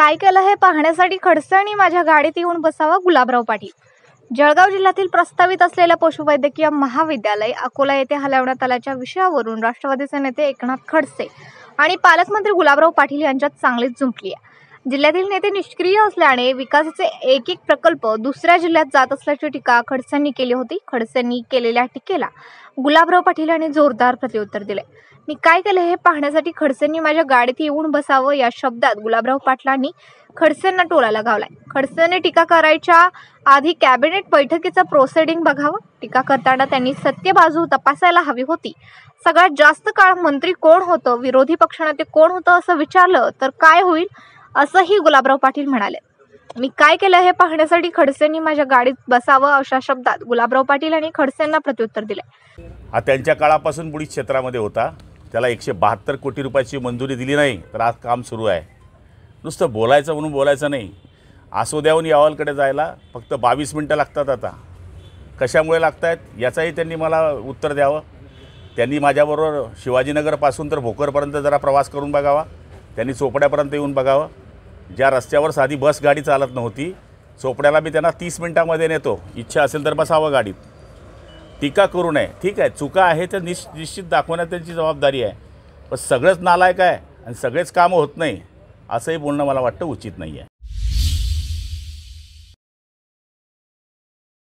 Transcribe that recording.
काय केलं हे पाहण्यासाठी आणि माझ्या गाडीत येऊन बसावा गुलाबराव पाटील जळगाव जिल्ह्यातील प्रस्तावित असलेल्या पशुवैद्यकीय महाविद्यालय अकोला येथे हलवण्यात आल्याच्या विषयावरून राष्ट्रवादीचे नेते एकनाथ खडसे आणि पालकमंत्री गुलाबराव पाटील यांच्यात चांगलीच झुंपली आहे जिल्ह्यातील नेते निष्क्रिय असल्याने विकासाचे एक एक प्रकल्प दुसऱ्या जिल्ह्यात जात असल्याची टीका खडसेंनी केली होती खडसेंनी केलेल्या टीकेला गुलाबराव पाटील यांनी जोरदार प्रत्युत्तर दिले मी काय केलं हे पाहण्यासाठी खडसेंनी माझ्या गाडीत येऊन बसावं या शब्दात गुलाबराव पाटलांनी खडसेंना टोला लगावलाय खडसेंनी टीका करायच्या आधी कॅबिनेट बैठकीचं प्रोसेडिंग बघावं टीका करताना त्यांनी सत्य बाजू तपासायला हवी होती सगळ्यात जास्त काळ मंत्री कोण होतं विरोधी पक्षनेते कोण होतं असं विचारलं तर काय होईल असंही गुलाबराव पाटील म्हणाले मी काय केलं हे पाहण्यासाठी खडसेंनी माझ्या गाडीत बसावं अशा शब्दात गुलाबराव पाटील आणि खडसेंना प्रत्युत्तर दिले हा त्यांच्या काळापासून पुढील क्षेत्रामध्ये होता त्याला एकशे बहात्तर कोटी रुपयाची मंजुरी दिली नाही तर आज काम सुरू आहे नुसतं बोलायचं म्हणून बोलायचं नाही आसोद्याहून यावलकडे जायला फक्त बावीस मिनटं लागतात आता कशामुळे लागत आहेत याचाही त्यांनी मला उत्तर द्यावं त्यांनी माझ्याबरोबर शिवाजीनगरपासून तर भोकरपर्यंत जरा प्रवास करून बघावा त्यांनी चोपड्यापर्यंत येऊन बघावं ज्या रस्त्यावर साधी बस गाडी चालत नव्हती चोपड्याला मी त्यांना तीस मिनटामध्ये नेतो इच्छा असेल तर बसावं गाडीत टीका करू नये ठीक आहे चुका आहे तर निश निश्चित दाखवण्यात त्यांची जबाबदारी आहे पण सगळंच नालायक आहे आणि सगळेच कामं होत नाही असंही बोलणं मला वाटतं उचित नाही आहे